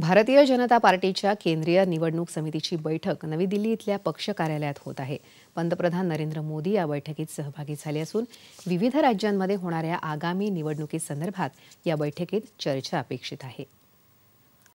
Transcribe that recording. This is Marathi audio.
भारतीय जनता पार्टीच्या केंद्रीय निवडणूक समितीची बैठक नवी दिल्ली इथल्या पक्ष कार्यालयात होत आहे पंतप्रधान नरेंद्र मोदी या बैठकीत सहभागी झाले असून विविध राज्यांमध्ये होणाऱ्या आगामी निवडणुकीसंदर्भात या बैठकीत चर्चा अपेक्षित आहे